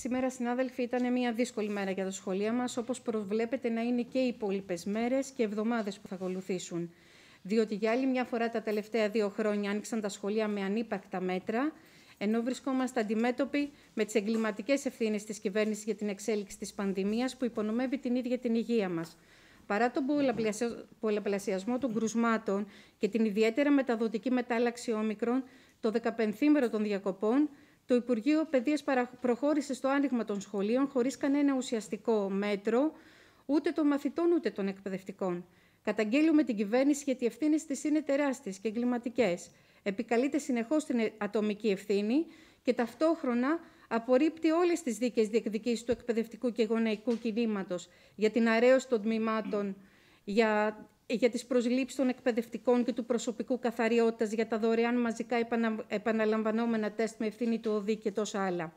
Σήμερα, συνάδελφοι, ήταν μια δύσκολη μέρα για τα σχολεία μας, όπως προβλέπεται να είναι και οι υπόλοιπες μέρες και εβδομάδες που θα ακολουθήσουν. Διότι για άλλη μια φορά τα τελευταία δύο χρόνια άνοιξαν τα σχολεία με ανύπαρκτα μέτρα, ενώ βρισκόμαστε αντιμέτωποι με τις εγκληματικές ευθύνες της κυβέρνησης για την εξέλιξη της πανδημίας που υπονομεύει την ίδια την υγεία μας. Παρά τον πολλαπλασιασμό των κρουσμάτων και την ιδιαίτερα μεταδοτική μετάλλαξη όμικρων, το 15 μέρο των διακοπών το Υπουργείο Παιδείας προχώρησε στο άνοιγμα των σχολείων χωρίς κανένα ουσιαστικό μέτρο, ούτε των μαθητών ούτε των εκπαιδευτικών. Καταγγέλουμε την κυβέρνηση γιατί οι ευθύνες της είναι τεράστιες και εγκληματικές. Επικαλείται συνεχώς την ατομική ευθύνη και ταυτόχρονα απορρίπτει όλες τις δίκαιες διεκδικήσεις του εκπαιδευτικού και γονεϊκού κινήματος για την αρέωση των τμήματων, για για τις προσλήψεις των εκπαιδευτικών και του προσωπικού καθαριότητας για τα δωρεάν μαζικά επαναλαμβανόμενα τεστ με ευθύνη του ΟΔΗ και τόσα άλλα.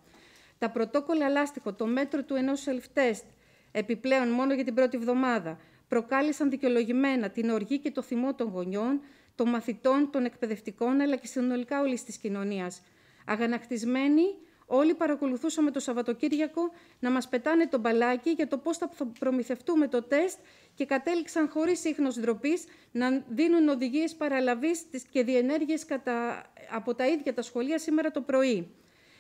Τα πρωτόκολλα λάστιχο, το μέτρο του ενός self-test, επιπλέον μόνο για την πρώτη εβδομάδα, προκάλεσαν δικαιολογημένα την οργή και το θυμό των γονιών, των μαθητών, των εκπαιδευτικών, αλλά και συνολικά όλης της κοινωνίας. Αγανακτισμένοι Όλοι παρακολουθούσαμε το Σαββατοκύριακο να μας πετάνε το μπαλάκι για το πώς θα προμηθευτούμε το τεστ και κατέληξαν χωρίς ίχνος ντροπής να δίνουν οδηγίες παραλαβής και διενέργειες κατά, από τα ίδια τα σχολεία σήμερα το πρωί.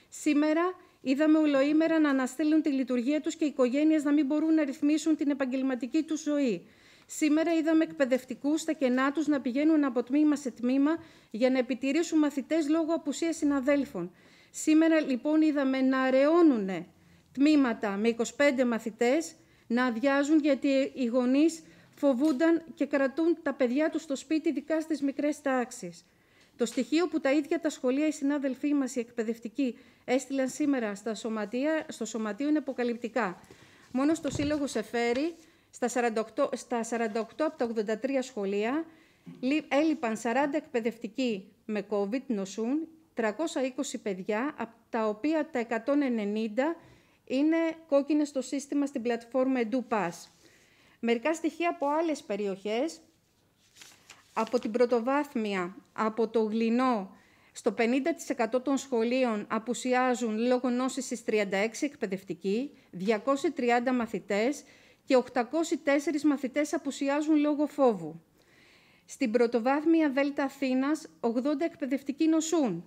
Σήμερα είδαμε ολοήμερα να αναστέλνουν τη λειτουργία τους και οι οικογένειες να μην μπορούν να ρυθμίσουν την επαγγελματική τους ζωή. Σήμερα είδαμε εκπαιδευτικούς στα κενά τους να πηγαίνουν από τμήμα σε τμήμα για να επιτηρήσουν μαθητές λόγω απουσίας συναδέλφων. Σήμερα λοιπόν είδαμε να αραιώνουν τμήματα με 25 μαθητές να αδειάζουν γιατί οι γονείς φοβούνταν και κρατούν τα παιδιά τους στο σπίτι, ειδικά στις μικρές τάξεις. Το στοιχείο που τα ίδια τα σχολεία, οι συνάδελφοί μας, οι εκπαιδευτικοί, έστειλαν σήμερα στα σωματεία, στο σωματείο είναι αποκαλυπτικά. Μόνο στο Σύλλογο Σεφέρη, στα 48, στα 48 από τα 83 σχολεία, έλειπαν 40 εκπαιδευτικοί με COVID, νοσούν, 320 παιδιά, από τα οποία τα 190 είναι κόκκινες στο σύστημα στην πλατφόρμα EduPass. Μερικά στοιχεία από άλλες περιοχές, από την πρωτοβάθμια, από το γλινό, στο 50% των σχολείων απουσιάζουν λόγω νόσης στις 36 εκπαιδευτικοί, 230 μαθητές και 804 μαθητές απουσιάζουν λόγω φόβου. Στην πρωτοβάθμια Δέλτα Αθήνας, 80 εκπαιδευτικοί νοσούν.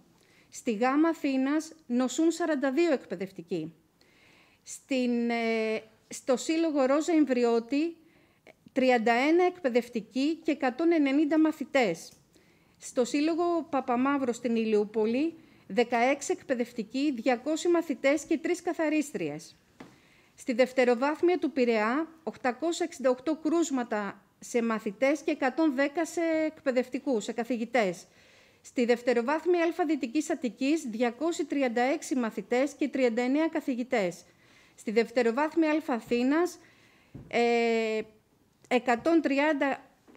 Στη ΓΑΜΑ Αθήνας νοσούν 42 εκπαιδευτικοί. Στην, ε, στο Σύλλογο Ρόζα Ιμβριώτη 31 εκπαιδευτικοί και 190 μαθητές. Στο Σύλλογο Παπαμαύρο στην Ηλιούπολη 16 εκπαιδευτικοί, 200 μαθητές και 3 καθαρίστριες. Στη δευτεροβάθμια του Πειραιά, 868 κρούσματα σε μαθητές και 110 σε εκπαιδευτικούς, σε καθηγητές. Στη δευτεροβάθμια Α Δυτικής Αττικής 236 μαθητές και 39 καθηγητές. Στη δευτεροβάθμια Α Αθήνας, 130 ε,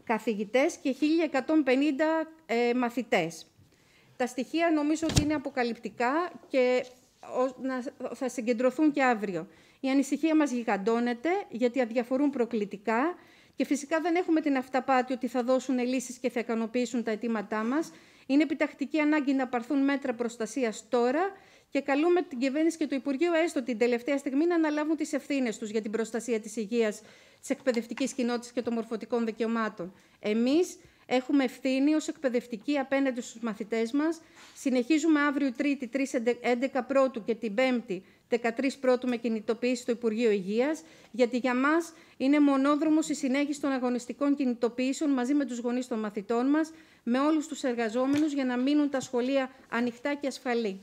καθηγητές και 1.150 μαθητέ. Ε, μαθητές. Τα στοιχεία νομίζω ότι είναι αποκαλυπτικά και θα συγκεντρωθούν και αύριο. Η ανησυχία μας γιγαντώνεται γιατί αδιαφορούν προκλητικά και φυσικά δεν έχουμε την αυταπάτη ότι θα δώσουν λύσεις και θα ικανοποιήσουν τα αιτήματά μας. Είναι επιτακτική ανάγκη να παρθούν μέτρα προστασίας τώρα και καλούμε την κυβέρνηση και το Υπουργείο έστω την τελευταία στιγμή να αναλάβουν τις ευθύνες τους για την προστασία της υγείας, της εκπαιδευτικής κοινότητας και των μορφωτικών δικαιωμάτων. Εμείς έχουμε ευθύνη ως εκπαιδευτικοί απέναντι στους μαθητές μας. Συνεχίζουμε αύριο Τρίτη, 3 11 Πρώτου και την Πέμπτη 13 πρώτου με κινητοποίηση στο Υπουργείο Υγείας, γιατί για μας είναι μονόδρομος η συνέχιση των αγωνιστικών κινητοποιήσεων μαζί με τους γονείς των μαθητών μας, με όλους τους εργαζόμενους, για να μείνουν τα σχολεία ανοιχτά και ασφαλή.